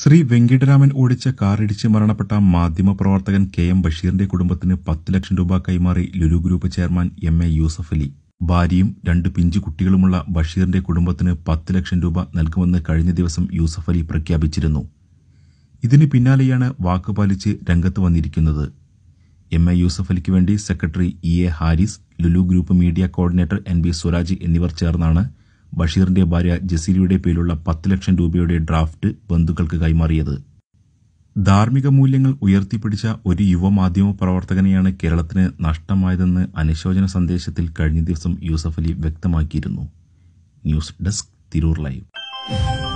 ശ്രീ വെങ്കിട്ടരാമൻ ഓടിച്ച കാറിടിച്ച് മരണപ്പെട്ട മാധ്യമപ്രവർത്തകൻ കെ എം ബഷീറിന്റെ കുടുംബത്തിന് പത്ത് ലക്ഷം രൂപ കൈമാറി Lulu group chairman M A Yusuf Ali ഭാര്യയും രണ്ട് പിഞ്ചു കുട്ടികളുമുള്ള ബഷീറിന്റെ കുടുംബത്തിന് പത്ത് ലക്ഷം രൂപ നൽകുമെന്ന് കഴിഞ്ഞ ദിവസം യൂസഫ് അലി പ്രഖ്യാപിച്ചിരുന്നു ഇതിന് പിന്നാലെയാണ് വാക്ക് പാലിച്ച് രംഗത്ത് വന്നിരിക്കുന്നത് എം എ യൂസഫ് അലിക്ക് വേണ്ടി secretary E A Haris Lulu group media coordinator N B Swaraj എന്നിവർ ചേർന്നാണ് ബഷീറിന്റെ ഭാര്യ ജസീലിയുടെ പേരിലുള്ള പത്ത് ലക്ഷം രൂപയുടെ ഡ്രാഫ്റ്റ് ബന്ധുക്കൾക്ക് കൈമാറിയത് ധാർമ്മിക മൂല്യങ്ങൾ ഉയർത്തിപ്പിടിച്ച ഒരു യുവ മാധ്യമ പ്രവർത്തകനെയാണ് കേരളത്തിന് നഷ്ടമായതെന്ന് അനുശോചന സന്ദേശത്തിൽ കഴിഞ്ഞ ദിവസം യൂസഫ് അലി വ്യക്തമാക്കിയിരുന്നു ന്യൂസ് ഡെസ്ക് തിരൂർ ലൈവ്